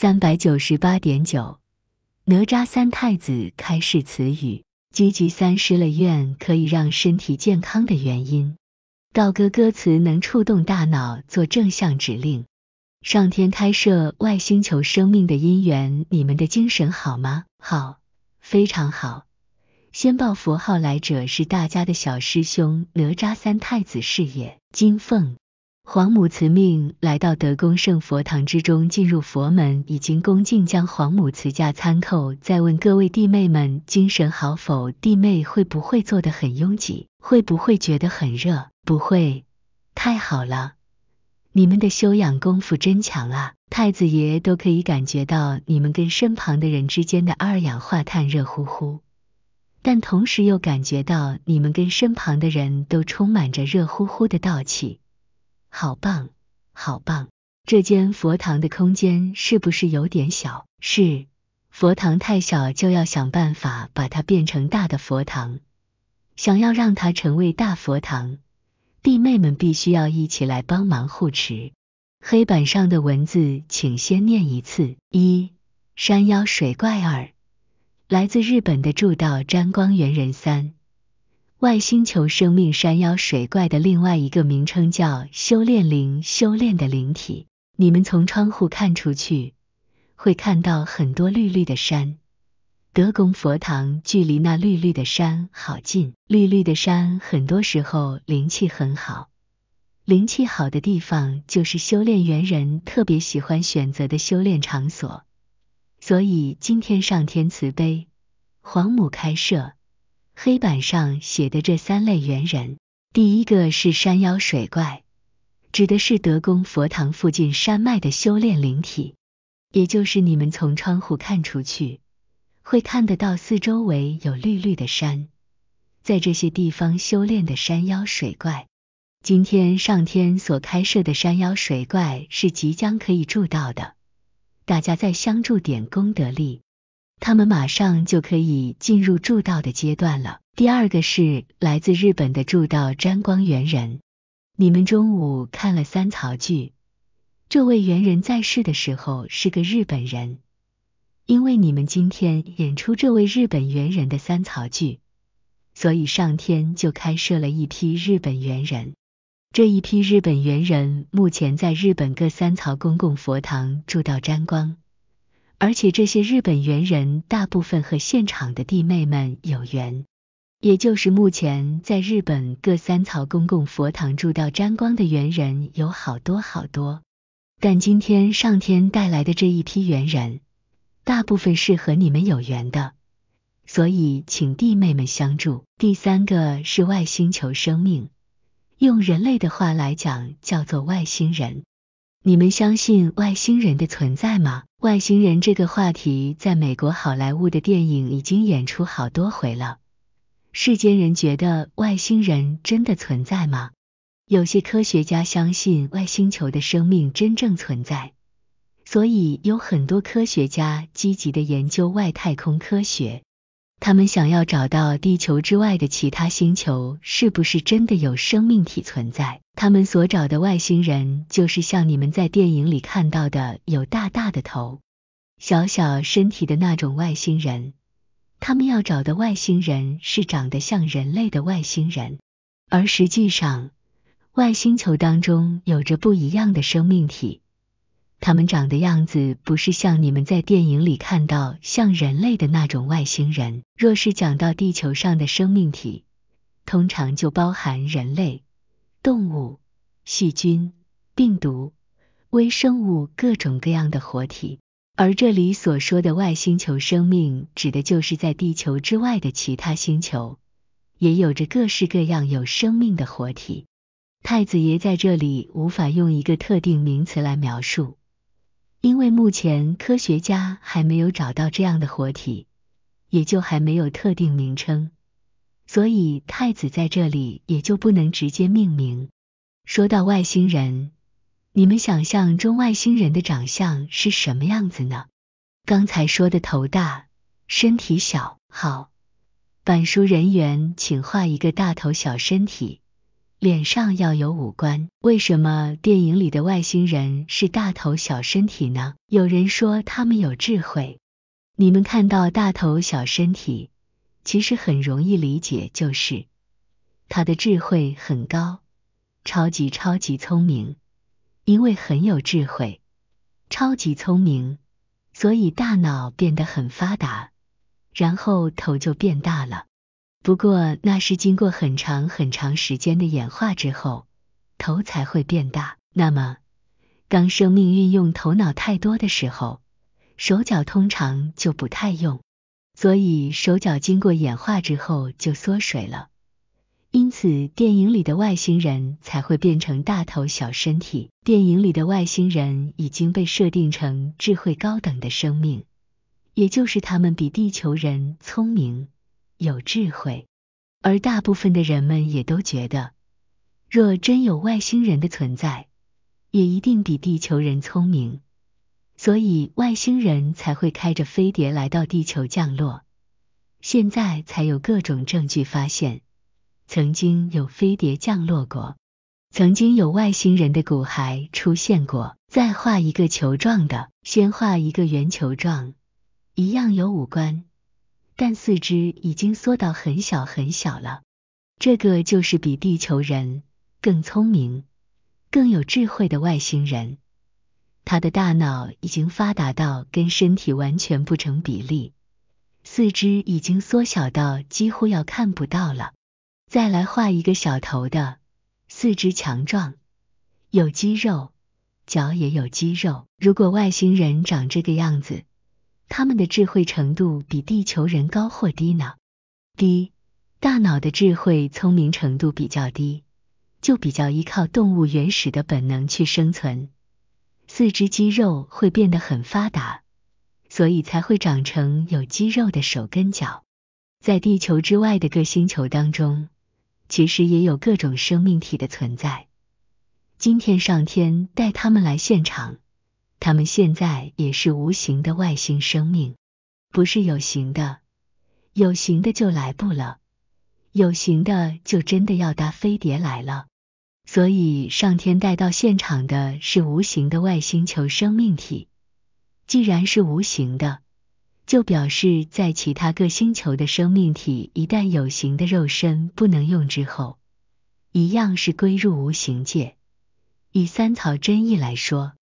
三百九十八点九，哪吒三太子开示词语：积极三失了愿可以让身体健康的原因。道歌歌词能触动大脑做正向指令。上天开设外星球生命的因缘，你们的精神好吗？好，非常好。先报佛号来者是大家的小师兄哪吒三太子是也。金凤。皇母慈命来到德公圣佛堂之中，进入佛门已经恭敬将皇母慈驾参透。再问各位弟妹们，精神好否？弟妹会不会坐的很拥挤？会不会觉得很热？不会，太好了，你们的修养功夫真强啊！太子爷都可以感觉到你们跟身旁的人之间的二氧化碳热乎乎，但同时又感觉到你们跟身旁的人都充满着热乎乎的道气。好棒，好棒！这间佛堂的空间是不是有点小？是，佛堂太小就要想办法把它变成大的佛堂。想要让它成为大佛堂，弟妹们必须要一起来帮忙护持。黑板上的文字，请先念一次：一、山妖水怪；二、来自日本的住道沾光元人；三。外星球生命山妖水怪的另外一个名称叫修炼灵，修炼的灵体。你们从窗户看出去，会看到很多绿绿的山。德公佛堂距离那绿绿的山好近，绿绿的山很多时候灵气很好，灵气好的地方就是修炼猿人特别喜欢选择的修炼场所。所以今天上天慈悲，皇母开设。黑板上写的这三类猿人，第一个是山妖水怪，指的是德公佛堂附近山脉的修炼灵体，也就是你们从窗户看出去，会看得到四周围有绿绿的山，在这些地方修炼的山妖水怪，今天上天所开设的山妖水怪是即将可以住到的，大家再相助点功德力。他们马上就可以进入铸道的阶段了。第二个是来自日本的铸道沾光猿人。你们中午看了三曹剧，这位猿人在世的时候是个日本人，因为你们今天演出这位日本猿人的三曹剧，所以上天就开设了一批日本猿人。这一批日本猿人目前在日本各三曹公共佛堂铸道沾光。而且这些日本猿人，大部分和现场的弟妹们有缘，也就是目前在日本各三草公共佛堂住到沾光的猿人有好多好多。但今天上天带来的这一批猿人，大部分是和你们有缘的，所以请弟妹们相助。第三个是外星球生命，用人类的话来讲，叫做外星人。你们相信外星人的存在吗？外星人这个话题，在美国好莱坞的电影已经演出好多回了。世间人觉得外星人真的存在吗？有些科学家相信外星球的生命真正存在，所以有很多科学家积极的研究外太空科学。他们想要找到地球之外的其他星球是不是真的有生命体存在？他们所找的外星人就是像你们在电影里看到的，有大大的头、小小身体的那种外星人。他们要找的外星人是长得像人类的外星人，而实际上，外星球当中有着不一样的生命体。他们长的样子不是像你们在电影里看到像人类的那种外星人。若是讲到地球上的生命体，通常就包含人类、动物、细菌、病毒、微生物各种各样的活体。而这里所说的外星球生命，指的就是在地球之外的其他星球也有着各式各样有生命的活体。太子爷在这里无法用一个特定名词来描述。因为目前科学家还没有找到这样的活体，也就还没有特定名称，所以太子在这里也就不能直接命名。说到外星人，你们想象中外星人的长相是什么样子呢？刚才说的头大、身体小，好，板书人员请画一个大头小身体。脸上要有五官，为什么电影里的外星人是大头小身体呢？有人说他们有智慧，你们看到大头小身体，其实很容易理解，就是他的智慧很高，超级超级聪明，因为很有智慧，超级聪明，所以大脑变得很发达，然后头就变大了。不过那是经过很长很长时间的演化之后，头才会变大。那么，当生命运用头脑太多的时候，手脚通常就不太用，所以手脚经过演化之后就缩水了。因此，电影里的外星人才会变成大头小身体。电影里的外星人已经被设定成智慧高等的生命，也就是他们比地球人聪明。有智慧，而大部分的人们也都觉得，若真有外星人的存在，也一定比地球人聪明，所以外星人才会开着飞碟来到地球降落。现在才有各种证据发现，曾经有飞碟降落过，曾经有外星人的骨骸出现过。再画一个球状的，先画一个圆球状，一样有五官。但四肢已经缩到很小很小了，这个就是比地球人更聪明、更有智慧的外星人。他的大脑已经发达到跟身体完全不成比例，四肢已经缩小到几乎要看不到了。再来画一个小头的，四肢强壮，有肌肉，脚也有肌肉。如果外星人长这个样子，他们的智慧程度比地球人高或低呢？低，大脑的智慧、聪明程度比较低，就比较依靠动物原始的本能去生存，四肢肌肉会变得很发达，所以才会长成有肌肉的手跟脚。在地球之外的各星球当中，其实也有各种生命体的存在。今天上天带他们来现场。他们现在也是无形的外星生命，不是有形的。有形的就来不了，有形的就真的要搭飞碟来了。所以上天带到现场的是无形的外星球生命体。既然是无形的，就表示在其他各星球的生命体一旦有形的肉身不能用之后，一样是归入无形界。以三草真意来说。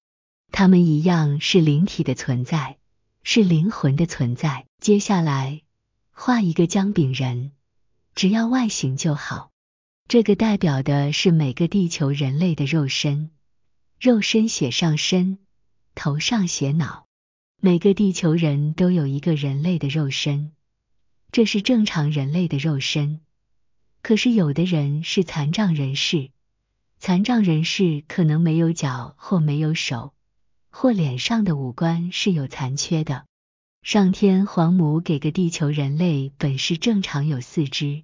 他们一样是灵体的存在，是灵魂的存在。接下来画一个姜饼人，只要外形就好。这个代表的是每个地球人类的肉身，肉身写上身，头上写脑。每个地球人都有一个人类的肉身，这是正常人类的肉身。可是有的人是残障人士，残障人士可能没有脚或没有手。或脸上的五官是有残缺的。上天皇母给个地球人类本是正常有四肢、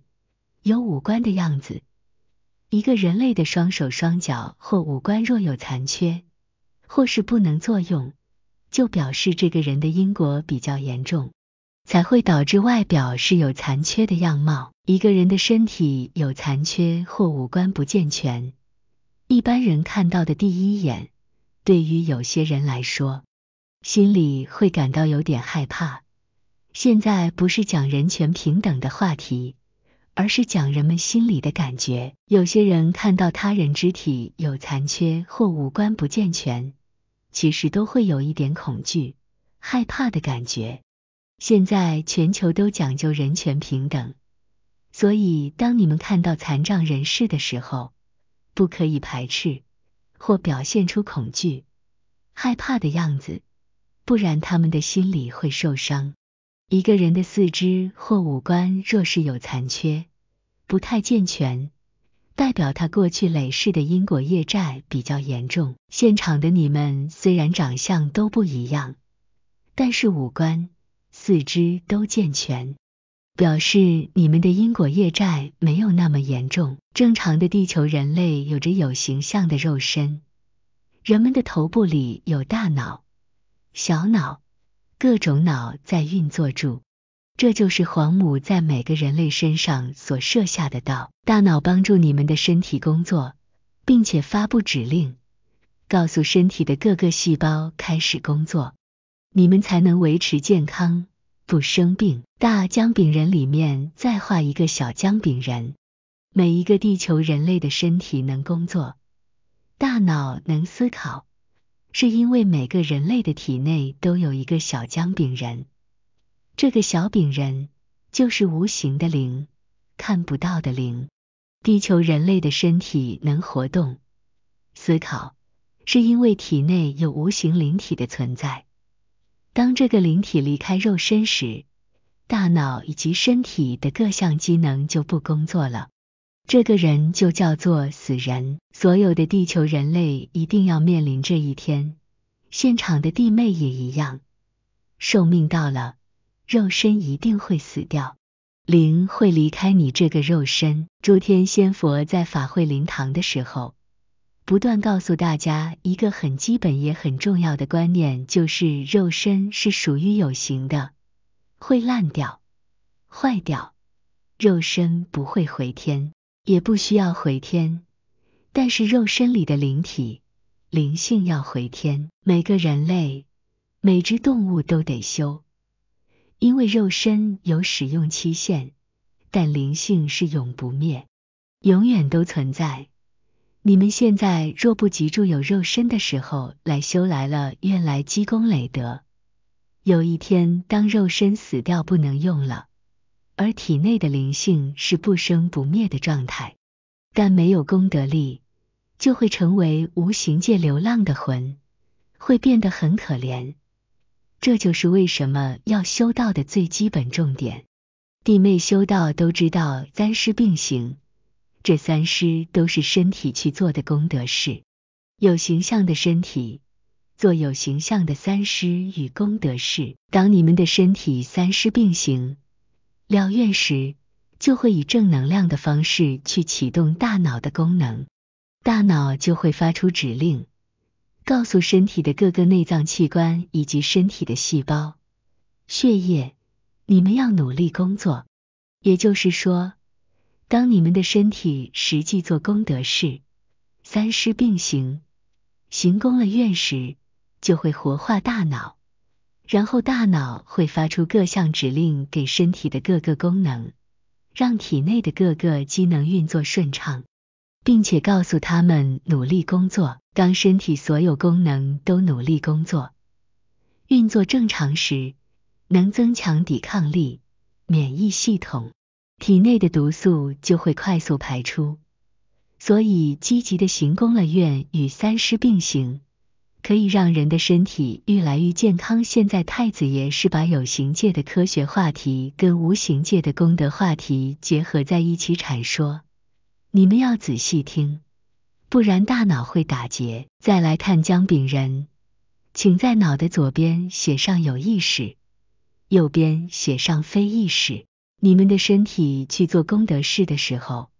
有五官的样子。一个人类的双手双脚或五官若有残缺，或是不能作用，就表示这个人的因果比较严重，才会导致外表是有残缺的样貌。一个人的身体有残缺或五官不健全，一般人看到的第一眼。对于有些人来说，心里会感到有点害怕。现在不是讲人权平等的话题，而是讲人们心里的感觉。有些人看到他人肢体有残缺或五官不健全，其实都会有一点恐惧、害怕的感觉。现在全球都讲究人权平等，所以当你们看到残障人士的时候，不可以排斥。或表现出恐惧、害怕的样子，不然他们的心理会受伤。一个人的四肢或五官若是有残缺、不太健全，代表他过去累世的因果业债比较严重。现场的你们虽然长相都不一样，但是五官、四肢都健全。表示你们的因果业债没有那么严重。正常的地球人类有着有形象的肉身，人们的头部里有大脑、小脑，各种脑在运作住。这就是黄母在每个人类身上所设下的道。大脑帮助你们的身体工作，并且发布指令，告诉身体的各个细胞开始工作，你们才能维持健康。不生病。大姜饼人里面再画一个小姜饼人。每一个地球人类的身体能工作，大脑能思考，是因为每个人类的体内都有一个小姜饼人。这个小饼人就是无形的灵，看不到的灵。地球人类的身体能活动、思考，是因为体内有无形灵体的存在。当这个灵体离开肉身时，大脑以及身体的各项机能就不工作了，这个人就叫做死人。所有的地球人类一定要面临这一天，现场的弟妹也一样，寿命到了，肉身一定会死掉，灵会离开你这个肉身。诸天仙佛在法会灵堂的时候。不断告诉大家一个很基本也很重要的观念，就是肉身是属于有形的，会烂掉、坏掉，肉身不会回天，也不需要回天。但是肉身里的灵体、灵性要回天，每个人类、每只动物都得修，因为肉身有使用期限，但灵性是永不灭，永远都存在。你们现在若不急住有肉身的时候来修来了，愿来积功累德。有一天当肉身死掉不能用了，而体内的灵性是不生不灭的状态，但没有功德力，就会成为无形界流浪的魂，会变得很可怜。这就是为什么要修道的最基本重点。弟妹修道都知道三师并行。这三尸都是身体去做的功德事，有形象的身体做有形象的三尸与功德事。当你们的身体三尸并行了愿时，就会以正能量的方式去启动大脑的功能，大脑就会发出指令，告诉身体的各个内脏器官以及身体的细胞、血液，你们要努力工作。也就是说。当你们的身体实际做功德事，三施并行，行功了愿时，就会活化大脑，然后大脑会发出各项指令给身体的各个功能，让体内的各个机能运作顺畅，并且告诉他们努力工作。当身体所有功能都努力工作、运作正常时，能增强抵抗力、免疫系统。体内的毒素就会快速排出，所以积极的行宫了愿与三尸并行，可以让人的身体愈来愈健康。现在太子爷是把有形界的科学话题跟无形界的功德话题结合在一起阐说，你们要仔细听，不然大脑会打结。再来看姜饼人，请在脑的左边写上有意识，右边写上非意识。你们的身体去做功德事的时候，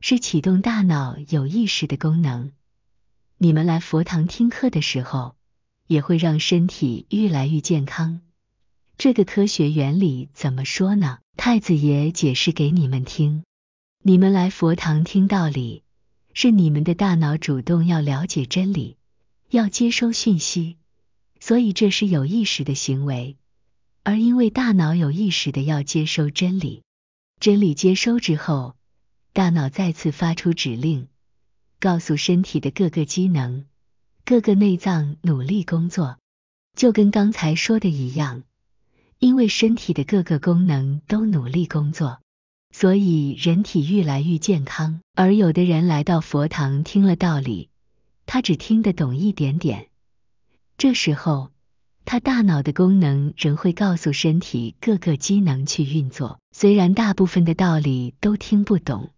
是启动大脑有意识的功能。你们来佛堂听课的时候，也会让身体愈来愈健康。这个科学原理怎么说呢？太子爷解释给你们听：你们来佛堂听道理，是你们的大脑主动要了解真理，要接收讯息，所以这是有意识的行为。而因为大脑有意识的要接收真理，真理接收之后，大脑再次发出指令，告诉身体的各个机能、各个内脏努力工作。就跟刚才说的一样，因为身体的各个功能都努力工作，所以人体愈来愈健康。而有的人来到佛堂听了道理，他只听得懂一点点，这时候。他大脑的功能仍会告诉身体各个机能去运作，虽然大部分的道理都听不懂，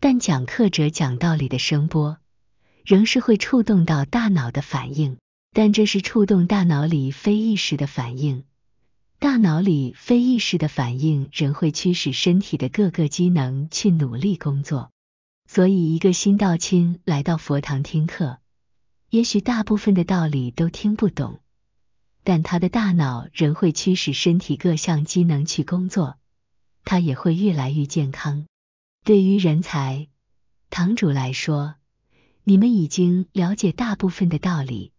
但讲课者讲道理的声波仍是会触动到大脑的反应，但这是触动大脑里非意识的反应，大脑里非意识的反应仍会驱使身体的各个机能去努力工作。所以，一个新道亲来到佛堂听课，也许大部分的道理都听不懂。但他的大脑仍会驱使身体各项机能去工作，他也会越来越健康。对于人才堂主来说，你们已经了解大部分的道理，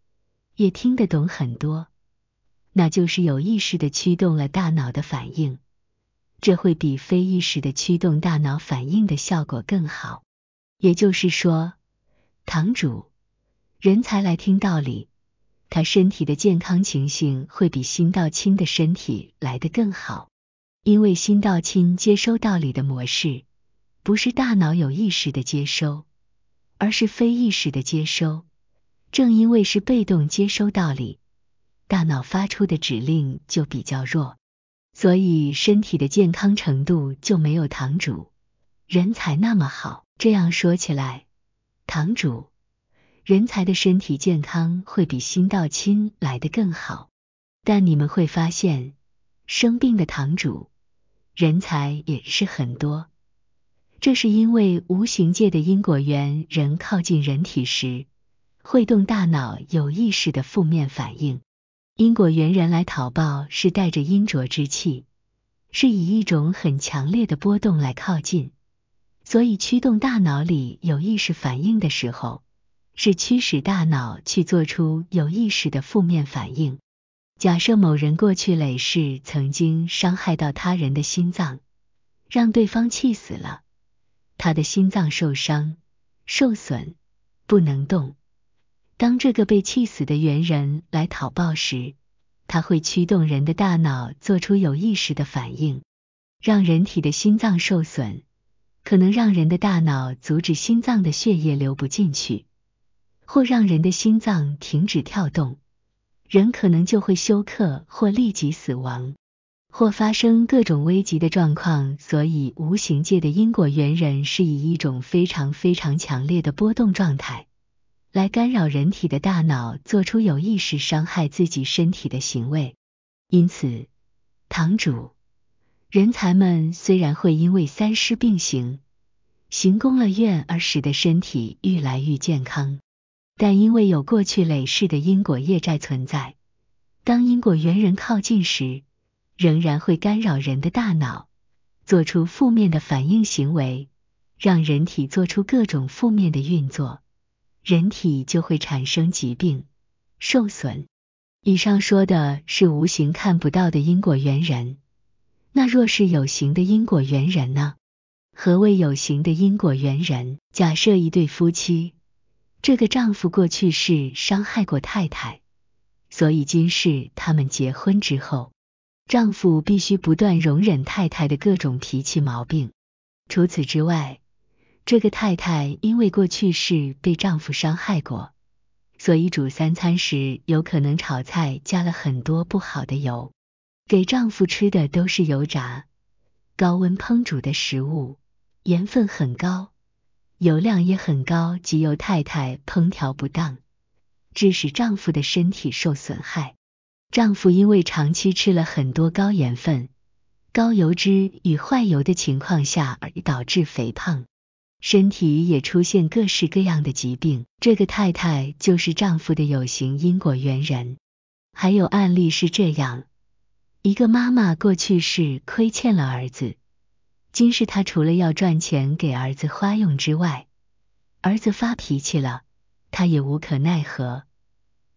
也听得懂很多，那就是有意识的驱动了大脑的反应，这会比非意识的驱动大脑反应的效果更好。也就是说，堂主，人才来听道理。他身体的健康情形会比心到亲的身体来的更好，因为心到亲接收到理的模式，不是大脑有意识的接收，而是非意识的接收。正因为是被动接收到理，大脑发出的指令就比较弱，所以身体的健康程度就没有堂主人才那么好。这样说起来，堂主。人才的身体健康会比心到亲来的更好，但你们会发现生病的堂主人才也是很多，这是因为无形界的因果缘人靠近人体时，会动大脑有意识的负面反应。因果缘人来讨报是带着阴浊之气，是以一种很强烈的波动来靠近，所以驱动大脑里有意识反应的时候。是驱使大脑去做出有意识的负面反应。假设某人过去累世曾经伤害到他人的心脏，让对方气死了，他的心脏受伤、受损，不能动。当这个被气死的猿人来讨报时，他会驱动人的大脑做出有意识的反应，让人体的心脏受损，可能让人的大脑阻止心脏的血液流不进去。或让人的心脏停止跳动，人可能就会休克或立即死亡，或发生各种危急的状况。所以，无形界的因果缘人是以一种非常非常强烈的波动状态，来干扰人体的大脑，做出有意识伤害自己身体的行为。因此，堂主人才们虽然会因为三师并行行功了愿而使得身体愈来愈健康。但因为有过去累世的因果业债存在，当因果缘人靠近时，仍然会干扰人的大脑，做出负面的反应行为，让人体做出各种负面的运作，人体就会产生疾病、受损。以上说的是无形看不到的因果缘人，那若是有形的因果缘人呢？何谓有形的因果缘人？假设一对夫妻。这个丈夫过去是伤害过太太，所以今世他们结婚之后，丈夫必须不断容忍太太的各种脾气毛病。除此之外，这个太太因为过去是被丈夫伤害过，所以煮三餐时有可能炒菜加了很多不好的油，给丈夫吃的都是油炸、高温烹煮的食物，盐分很高。油量也很高，即由太太烹调不当，致使丈夫的身体受损害。丈夫因为长期吃了很多高盐分、高油脂与坏油的情况下，而导致肥胖，身体也出现各式各样的疾病。这个太太就是丈夫的有形因果缘人。还有案例是这样，一个妈妈过去是亏欠了儿子。今世他除了要赚钱给儿子花用之外，儿子发脾气了，他也无可奈何。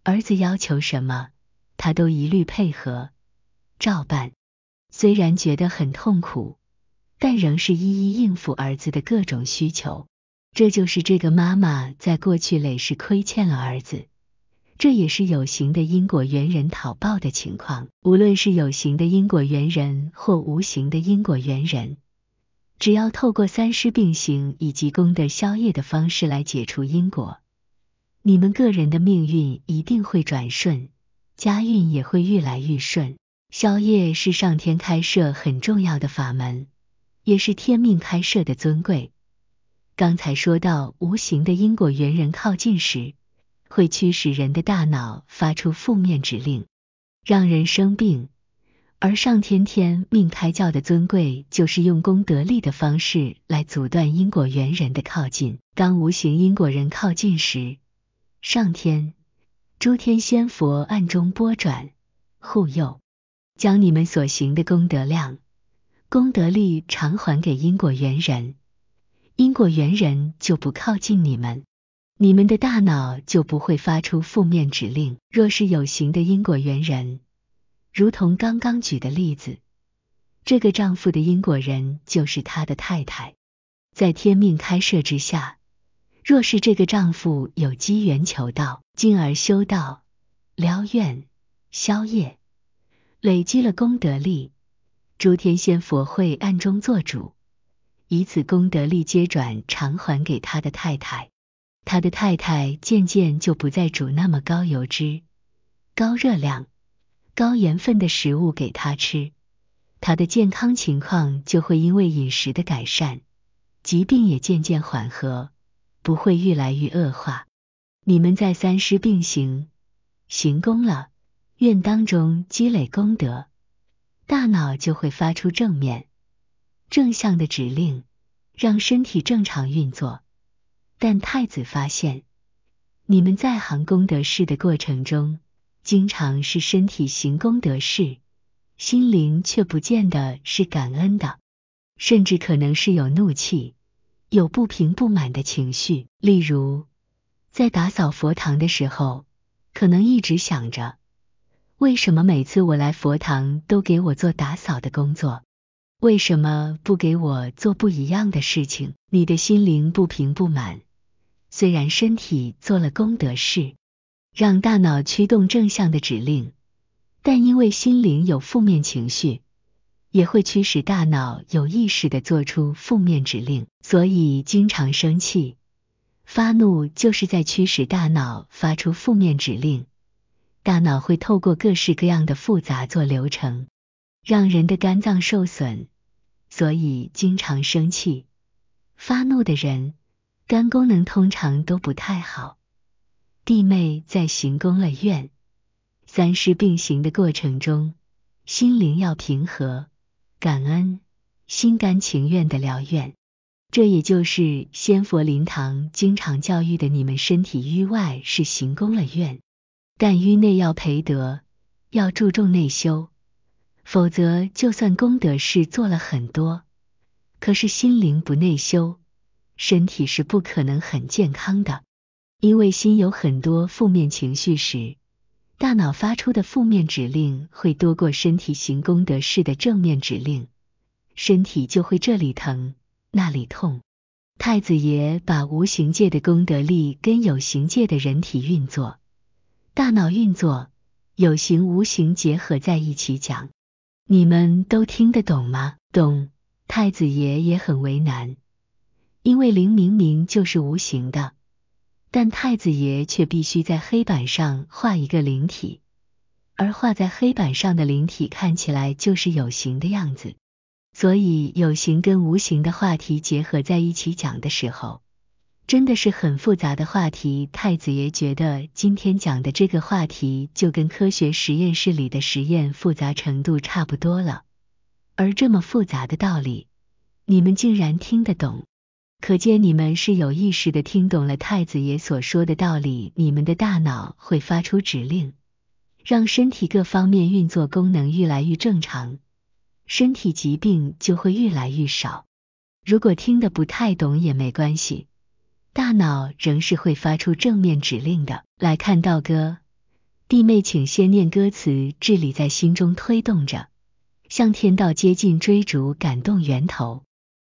儿子要求什么，他都一律配合照办。虽然觉得很痛苦，但仍是一一应付儿子的各种需求。这就是这个妈妈在过去累世亏欠了儿子，这也是有形的因果缘人讨报的情况。无论是有形的因果缘人或无形的因果缘人。只要透过三尸并行以及功德消业的方式来解除因果，你们个人的命运一定会转顺，家运也会愈来愈顺。消业是上天开设很重要的法门，也是天命开设的尊贵。刚才说到无形的因果缘人靠近时，会驱使人的大脑发出负面指令，让人生病。而上天天命胎教的尊贵，就是用功德力的方式来阻断因果缘人的靠近。当无形因果人靠近时，上天、诸天仙佛暗中拨转护佑，将你们所行的功德量、功德力偿还给因果缘人，因果缘人就不靠近你们，你们的大脑就不会发出负面指令。若是有形的因果缘人，如同刚刚举的例子，这个丈夫的因果人就是他的太太。在天命开设之下，若是这个丈夫有机缘求道，进而修道、了愿、消业，累积了功德力，诸天仙佛会暗中做主，以此功德力接转偿还给他的太太。他的太太渐渐就不再煮那么高油脂、高热量。高盐分的食物给他吃，他的健康情况就会因为饮食的改善，疾病也渐渐缓和，不会愈来愈恶化。你们在三师并行行功了，愿当中积累功德，大脑就会发出正面、正向的指令，让身体正常运作。但太子发现，你们在行功德事的过程中。经常是身体行功德事，心灵却不见得是感恩的，甚至可能是有怒气、有不平不满的情绪。例如，在打扫佛堂的时候，可能一直想着：为什么每次我来佛堂都给我做打扫的工作？为什么不给我做不一样的事情？你的心灵不平不满，虽然身体做了功德事。让大脑驱动正向的指令，但因为心灵有负面情绪，也会驱使大脑有意识的做出负面指令，所以经常生气、发怒，就是在驱使大脑发出负面指令。大脑会透过各式各样的复杂做流程，让人的肝脏受损，所以经常生气、发怒的人，肝功能通常都不太好。弟妹在行宫了愿、三师并行的过程中，心灵要平和、感恩、心甘情愿的了愿。这也就是仙佛灵堂经常教育的：你们身体于外是行宫了愿，但于内要培德，要注重内修。否则，就算功德事做了很多，可是心灵不内修，身体是不可能很健康的。因为心有很多负面情绪时，大脑发出的负面指令会多过身体行功德事的正面指令，身体就会这里疼那里痛。太子爷把无形界的功德力跟有形界的人体运作、大脑运作、有形无形结合在一起讲，你们都听得懂吗？懂。太子爷也很为难，因为灵明明就是无形的。但太子爷却必须在黑板上画一个灵体，而画在黑板上的灵体看起来就是有形的样子。所以有形跟无形的话题结合在一起讲的时候，真的是很复杂的话题。太子爷觉得今天讲的这个话题就跟科学实验室里的实验复杂程度差不多了。而这么复杂的道理，你们竟然听得懂？可见你们是有意识的听懂了太子爷所说的道理，你们的大脑会发出指令，让身体各方面运作功能愈来愈正常，身体疾病就会愈来愈少。如果听得不太懂也没关系，大脑仍是会发出正面指令的。来看道哥，弟妹请先念歌词，智理在心中推动着，向天道接近，追逐感动源头。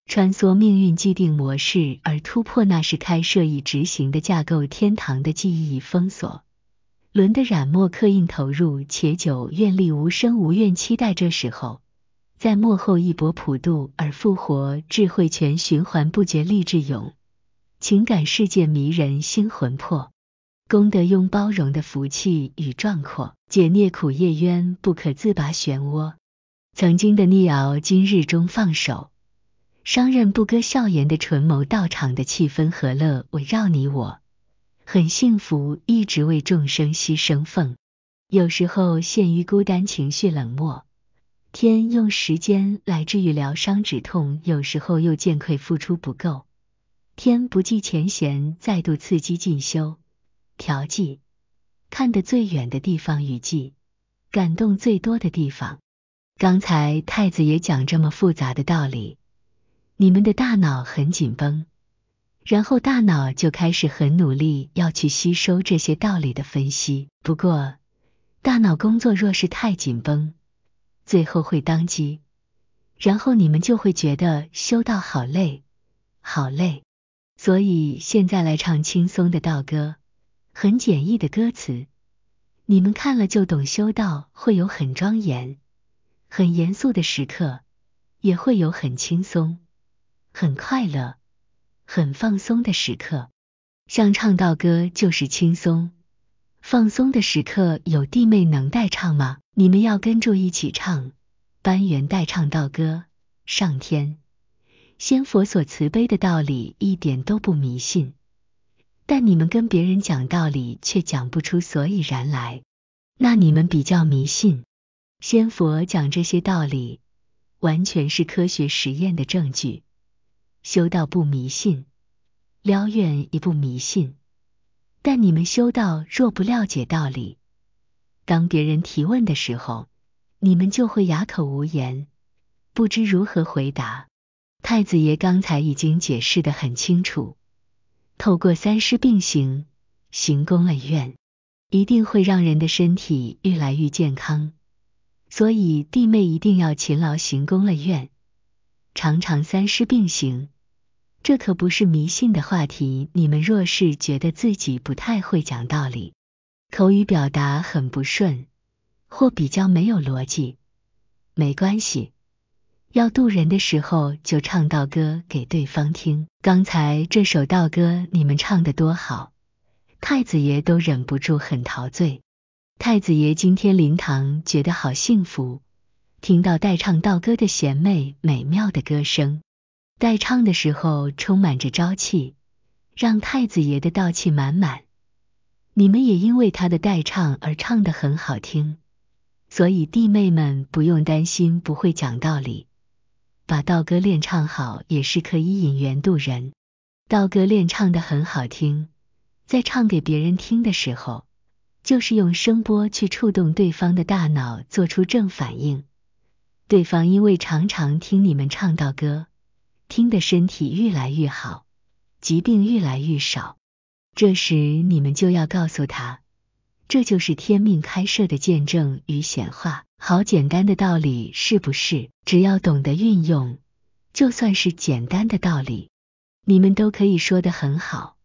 穿梭命运既定模式而突破，那是开设已执行的架构天堂的记忆封锁。轮的染墨刻印投入，且久愿力无声无怨，期待这时候在幕后一搏普渡而复活，智慧全循环不绝，励志勇情感世界迷人心魂魄，功德用包容的福气与壮阔解孽苦业冤不可自拔漩涡。曾经的逆熬，今日中放手。商人不割笑颜的唇眸，道场的气氛和乐围绕你我，很幸福，一直为众生牺牲奉。有时候陷于孤单，情绪冷漠。天用时间来治愈疗伤止痛，有时候又见愧付出不够。天不计前嫌，再度刺激进修调剂。看得最远的地方，雨季感动最多的地方。刚才太子也讲这么复杂的道理。你们的大脑很紧绷，然后大脑就开始很努力要去吸收这些道理的分析。不过，大脑工作若是太紧绷，最后会当机，然后你们就会觉得修道好累，好累。所以现在来唱轻松的道歌，很简易的歌词，你们看了就懂。修道会有很庄严、很严肃的时刻，也会有很轻松。很快乐、很放松的时刻，像唱道歌就是轻松、放松的时刻。有弟妹能代唱吗？你们要跟住一起唱，班圆代唱道歌。上天、仙佛所慈悲的道理一点都不迷信，但你们跟别人讲道理却讲不出所以然来，那你们比较迷信。仙佛讲这些道理，完全是科学实验的证据。修道不迷信，了愿也不迷信，但你们修道若不了解道理，当别人提问的时候，你们就会哑口无言，不知如何回答。太子爷刚才已经解释的很清楚，透过三师并行行功了愿，一定会让人的身体愈来愈健康，所以弟妹一定要勤劳行功了愿，常常三师并行。这可不是迷信的话题。你们若是觉得自己不太会讲道理，口语表达很不顺，或比较没有逻辑，没关系。要渡人的时候，就唱道歌给对方听。刚才这首道歌，你们唱得多好，太子爷都忍不住很陶醉。太子爷今天灵堂觉得好幸福，听到代唱道歌的贤妹美妙的歌声。代唱的时候充满着朝气，让太子爷的道气满满。你们也因为他的代唱而唱的很好听，所以弟妹们不用担心不会讲道理。把道歌练唱好也是可以引缘度人。道歌练唱的很好听，在唱给别人听的时候，就是用声波去触动对方的大脑，做出正反应。对方因为常常听你们唱道歌。听的身体越来越好，疾病越来越少。这时你们就要告诉他，这就是天命开设的见证与显化。好简单的道理，是不是？只要懂得运用，就算是简单的道理，你们都可以说的很好。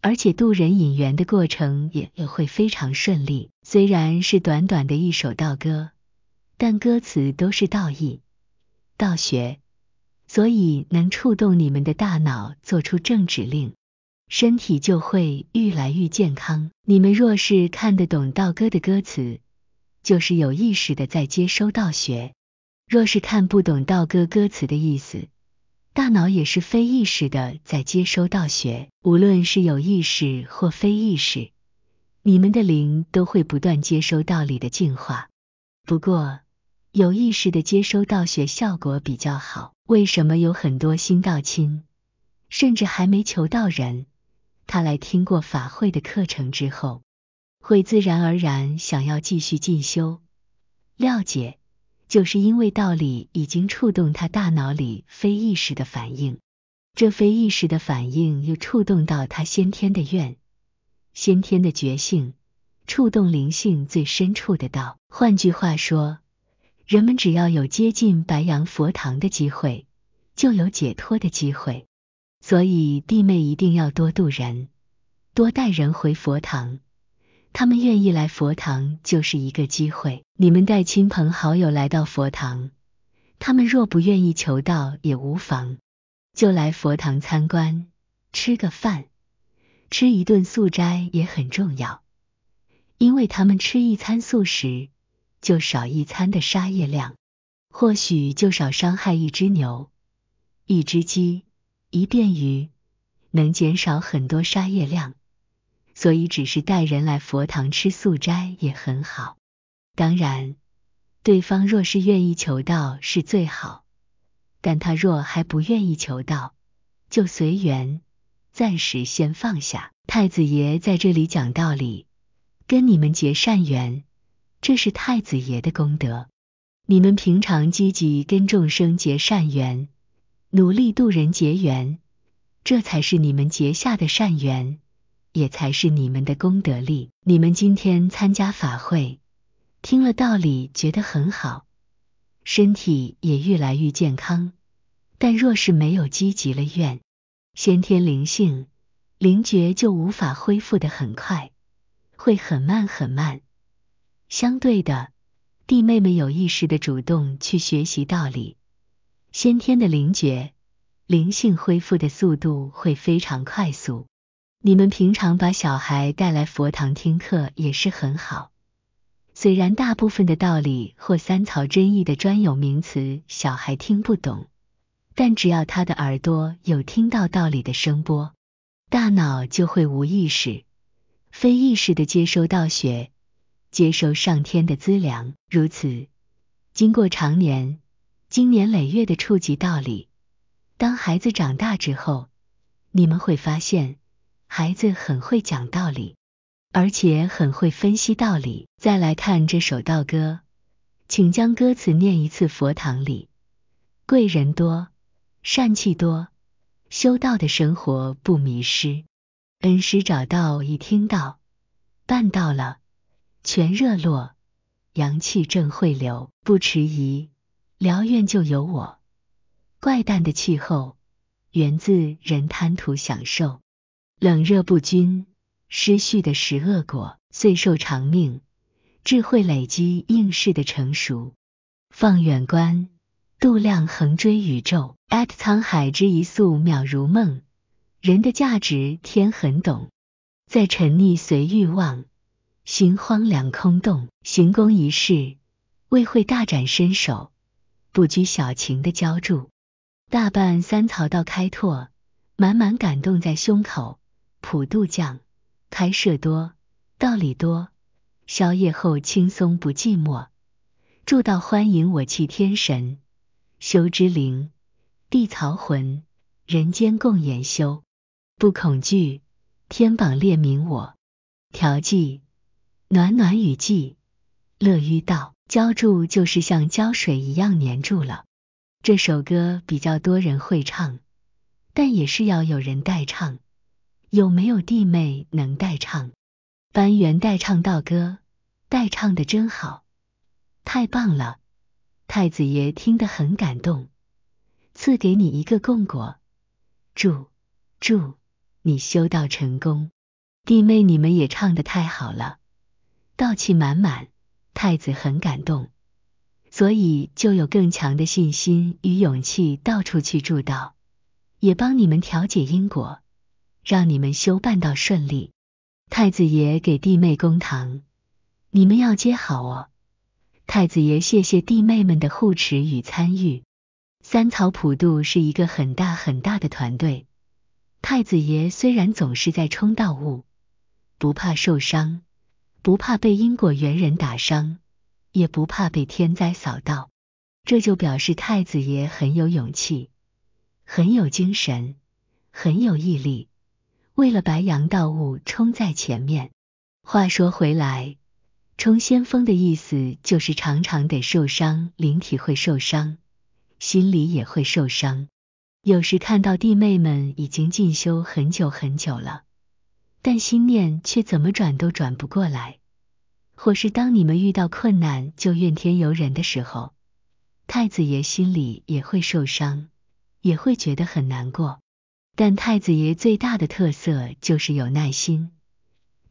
而且渡人引缘的过程也也会非常顺利。虽然是短短的一首道歌，但歌词都是道义、道学。所以能触动你们的大脑，做出正指令，身体就会愈来愈健康。你们若是看得懂道歌的歌词，就是有意识的在接收道学；若是看不懂道歌歌词的意思，大脑也是非意识的在接收道学。无论是有意识或非意识，你们的灵都会不断接收道理的净化。不过，有意识的接收道学效果比较好。为什么有很多新道亲，甚至还没求到人，他来听过法会的课程之后，会自然而然想要继续进修、了解，就是因为道理已经触动他大脑里非意识的反应，这非意识的反应又触动到他先天的愿、先天的觉性，触动灵性最深处的道。换句话说。人们只要有接近白羊佛堂的机会，就有解脱的机会。所以弟妹一定要多度人，多带人回佛堂。他们愿意来佛堂就是一个机会。你们带亲朋好友来到佛堂，他们若不愿意求道也无妨，就来佛堂参观，吃个饭，吃一顿素斋也很重要，因为他们吃一餐素食。就少一餐的杀业量，或许就少伤害一只牛、一只鸡、一便鱼，能减少很多杀业量。所以，只是带人来佛堂吃素斋也很好。当然，对方若是愿意求道是最好，但他若还不愿意求道，就随缘，暂时先放下。太子爷在这里讲道理，跟你们结善缘。这是太子爷的功德。你们平常积极跟众生结善缘，努力度人结缘，这才是你们结下的善缘，也才是你们的功德力。你们今天参加法会，听了道理觉得很好，身体也越来越健康。但若是没有积极了愿，先天灵性灵觉就无法恢复的很快，会很慢很慢。相对的，弟妹们有意识的主动去学习道理，先天的灵觉、灵性恢复的速度会非常快速。你们平常把小孩带来佛堂听课也是很好，虽然大部分的道理或三曹真意的专有名词小孩听不懂，但只要他的耳朵有听到道理的声波，大脑就会无意识、非意识的接收到学。接受上天的资粮，如此经过常年、经年累月的触及道理，当孩子长大之后，你们会发现孩子很会讲道理，而且很会分析道理。再来看这首道歌，请将歌词念一次。佛堂里，贵人多，善气多，修道的生活不迷失，恩师找到一听到，办到了。全热落，阳气正汇流，不迟疑，疗怨就有我。怪诞的气候，源自人贪图享受，冷热不均，失序的食恶果，岁寿长命，智慧累积应试的成熟。放远观，度量横追宇宙，at 沧海之一粟，渺如梦。人的价值，天很懂。再沉溺随欲望。行荒凉空洞，行宫一事，未会大展身手，不拘小情的浇筑，大半三曹道开拓，满满感动在胸口。普渡将开设多道理多，宵夜后轻松不寂寞，住道欢迎我弃天神修之灵，地曹魂人间共研修，不恐惧天榜列名我调剂。暖暖雨季，乐于道，浇筑就是像胶水一样粘住了。这首歌比较多人会唱，但也是要有人代唱。有没有弟妹能代唱？班员代唱道歌，代唱的真好，太棒了！太子爷听得很感动，赐给你一个供果，祝祝你修道成功。弟妹你们也唱的太好了。道气满满，太子很感动，所以就有更强的信心与勇气到处去助道，也帮你们调解因果，让你们修办道顺利。太子爷给弟妹公堂，你们要接好哦。太子爷谢谢弟妹们的护持与参与。三草普渡是一个很大很大的团队，太子爷虽然总是在冲道务，不怕受伤。不怕被因果缘人打伤，也不怕被天灾扫到，这就表示太子爷很有勇气，很有精神，很有毅力，为了白羊道物冲在前面。话说回来，冲先锋的意思就是常常得受伤，灵体会受伤，心里也会受伤。有时看到弟妹们已经进修很久很久了。但心念却怎么转都转不过来，或是当你们遇到困难就怨天尤人的时候，太子爷心里也会受伤，也会觉得很难过。但太子爷最大的特色就是有耐心，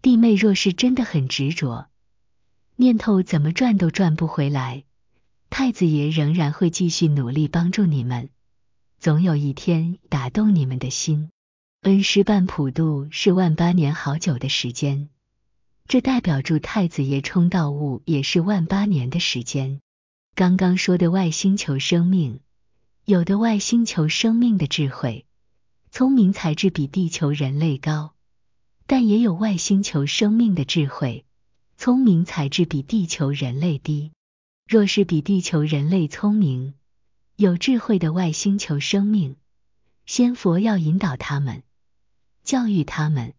弟妹若是真的很执着，念头怎么转都转不回来，太子爷仍然会继续努力帮助你们，总有一天打动你们的心。恩师办普渡是万八年好久的时间，这代表住太子爷冲道悟也是万八年的时间。刚刚说的外星球生命，有的外星球生命的智慧、聪明才智比地球人类高，但也有外星球生命的智慧、聪明才智比地球人类低。若是比地球人类聪明、有智慧的外星球生命，仙佛要引导他们。教育他们，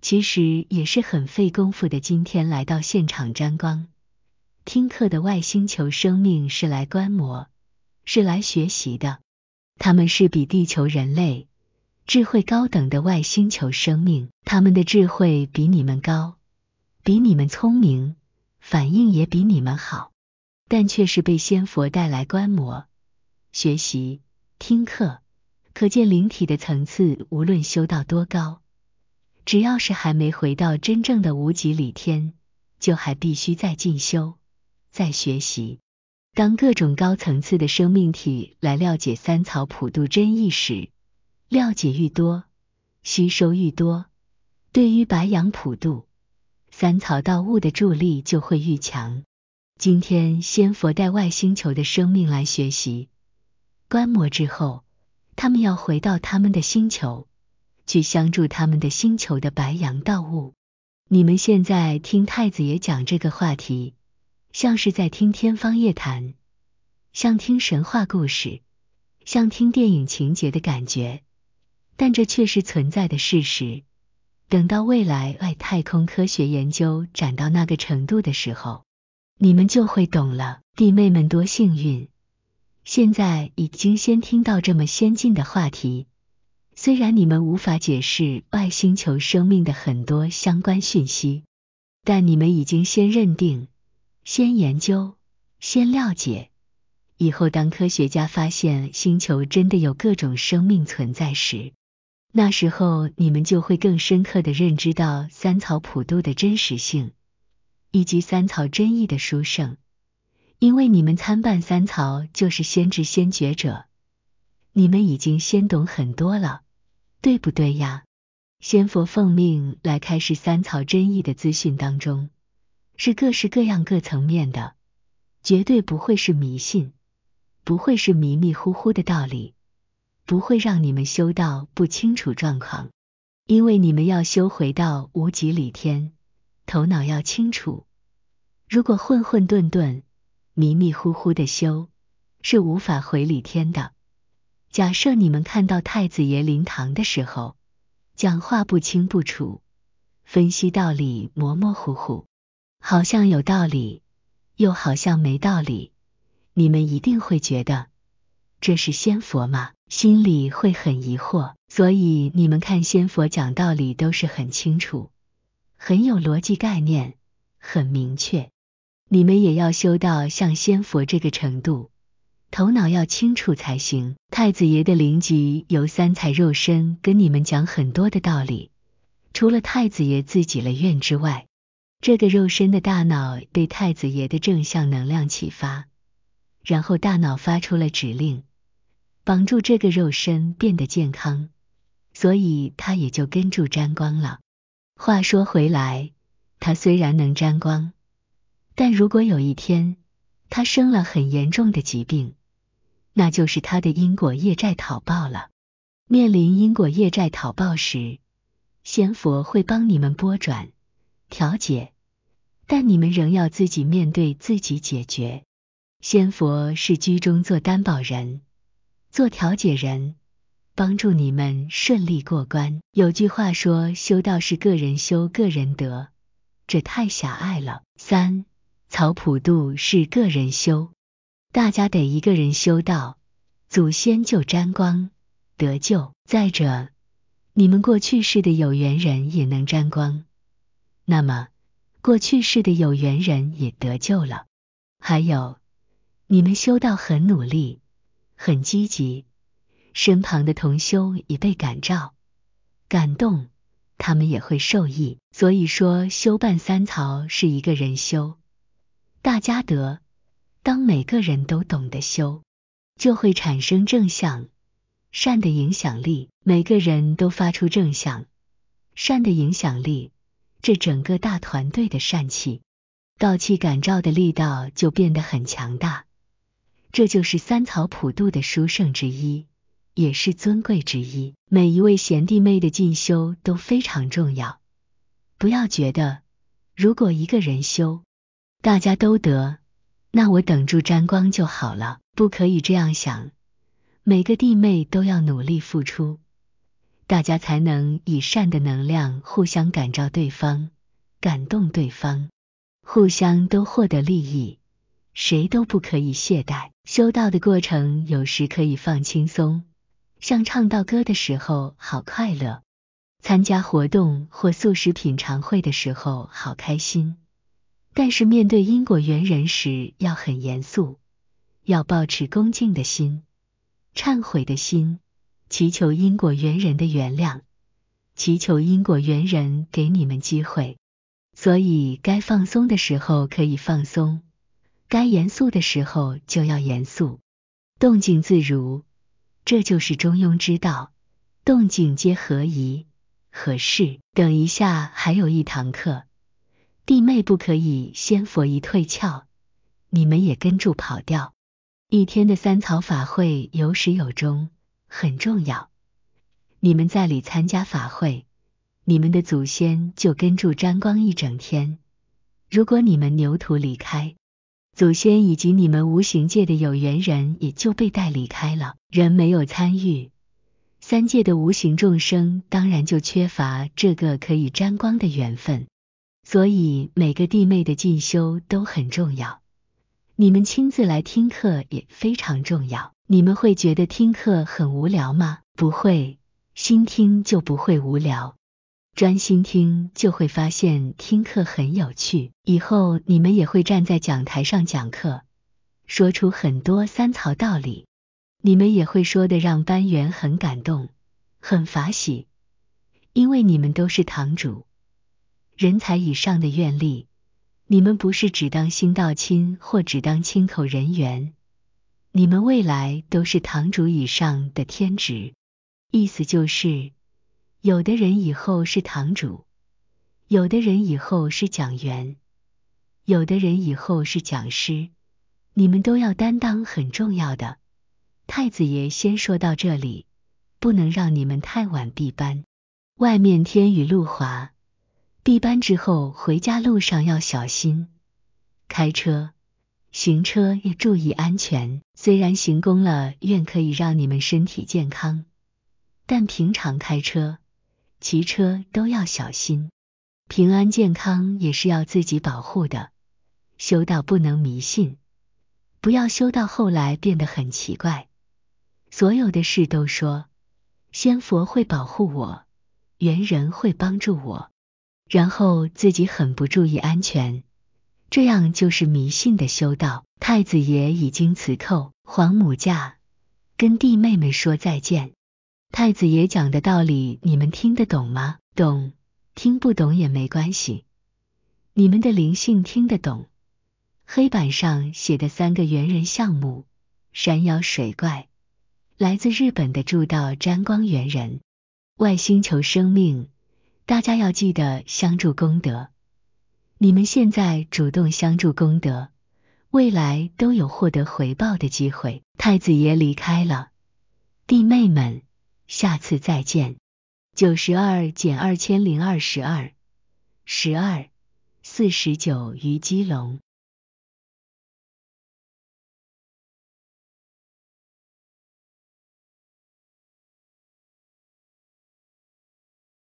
其实也是很费功夫的。今天来到现场沾光听课的外星球生命是来观摩，是来学习的。他们是比地球人类智慧高等的外星球生命，他们的智慧比你们高，比你们聪明，反应也比你们好，但却是被仙佛带来观摩、学习、听课。可见灵体的层次，无论修到多高，只要是还没回到真正的无极里天，就还必须再进修、再学习。当各种高层次的生命体来了解三草普渡真意时，了解愈多，吸收愈多，对于白羊普渡三草道物的助力就会愈强。今天仙佛带外星球的生命来学习、观摩之后。他们要回到他们的星球，去相助他们的星球的白羊道物。你们现在听太子爷讲这个话题，像是在听天方夜谭，像听神话故事，像听电影情节的感觉。但这却是存在的事实。等到未来外太空科学研究展到那个程度的时候，你们就会懂了。弟妹们多幸运！现在已经先听到这么先进的话题，虽然你们无法解释外星球生命的很多相关讯息，但你们已经先认定、先研究、先了解。以后当科学家发现星球真的有各种生命存在时，那时候你们就会更深刻的认知到三草普渡的真实性，以及三草真意的殊胜。因为你们参半三曹就是先知先觉者，你们已经先懂很多了，对不对呀？仙佛奉命来开始三曹真意的资讯当中，是各式各样各层面的，绝对不会是迷信，不会是迷迷糊糊的道理，不会让你们修道不清楚状况。因为你们要修回到无极里天，头脑要清楚，如果混混沌沌。迷迷糊糊的修是无法回礼天的。假设你们看到太子爷灵堂的时候，讲话不清不楚，分析道理模模糊糊，好像有道理，又好像没道理，你们一定会觉得这是仙佛吗？心里会很疑惑。所以你们看仙佛讲道理都是很清楚，很有逻辑概念，很明确。你们也要修到像仙佛这个程度，头脑要清楚才行。太子爷的灵级由三彩肉身，跟你们讲很多的道理。除了太子爷自己了愿之外，这个肉身的大脑被太子爷的正向能量启发，然后大脑发出了指令，帮助这个肉身变得健康，所以他也就跟住沾光了。话说回来，他虽然能沾光。但如果有一天他生了很严重的疾病，那就是他的因果业债讨报了。面临因果业债讨报时，仙佛会帮你们拨转调解，但你们仍要自己面对自己解决。仙佛是居中做担保人、做调解人，帮助你们顺利过关。有句话说，修道是个人修个人得，这太狭隘了。三。曹普渡是个人修，大家得一个人修道，祖先就沾光得救。再者，你们过去世的有缘人也能沾光，那么过去世的有缘人也得救了。还有，你们修道很努力，很积极，身旁的同修也被感召、感动，他们也会受益。所以说，修办三曹是一个人修。大家得当，每个人都懂得修，就会产生正向善的影响力。每个人都发出正向善的影响力，这整个大团队的善气、道气感召的力道就变得很强大。这就是三草普渡的殊胜之一，也是尊贵之一。每一位贤弟妹的进修都非常重要。不要觉得，如果一个人修。大家都得，那我等住沾光就好了。不可以这样想，每个弟妹都要努力付出，大家才能以善的能量互相感召对方，感动对方，互相都获得利益。谁都不可以懈怠。修道的过程有时可以放轻松，像唱道歌的时候好快乐，参加活动或素食品尝会的时候好开心。但是面对因果缘人时，要很严肃，要保持恭敬的心、忏悔的心，祈求因果缘人的原谅，祈求因果缘人给你们机会。所以，该放松的时候可以放松，该严肃的时候就要严肃，动静自如，这就是中庸之道，动静皆合宜、合适。等一下还有一堂课。弟妹不可以，仙佛一退窍，你们也跟住跑掉。一天的三草法会有始有终，很重要。你们在里参加法会，你们的祖先就跟住沾光一整天。如果你们牛途离开，祖先以及你们无形界的有缘人也就被带离开了。人没有参与，三界的无形众生当然就缺乏这个可以沾光的缘分。所以每个弟妹的进修都很重要，你们亲自来听课也非常重要。你们会觉得听课很无聊吗？不会，心听就不会无聊，专心听就会发现听课很有趣。以后你们也会站在讲台上讲课，说出很多三曹道理，你们也会说的让班员很感动，很法喜，因为你们都是堂主。人才以上的愿力，你们不是只当新道亲或只当亲口人员，你们未来都是堂主以上的天职。意思就是，有的人以后是堂主，有的人以后是讲员，有的人以后是讲师，你们都要担当很重要的。太子爷先说到这里，不能让你们太晚闭班。外面天雨路滑。闭班之后，回家路上要小心开车、行车也注意安全。虽然行宫了愿可以让你们身体健康，但平常开车、骑车都要小心，平安健康也是要自己保护的。修道不能迷信，不要修到后来变得很奇怪，所有的事都说仙佛会保护我，猿人会帮助我。然后自己很不注意安全，这样就是迷信的修道。太子爷已经辞寇，皇母驾，跟弟妹妹说再见。太子爷讲的道理，你们听得懂吗？懂，听不懂也没关系。你们的灵性听得懂。黑板上写的三个猿人项目：山妖、水怪，来自日本的铸道沾光猿人，外星球生命。大家要记得相助功德，你们现在主动相助功德，未来都有获得回报的机会。太子爷离开了，弟妹们，下次再见。九十二减二千零二十二，十二四十九，于基龙。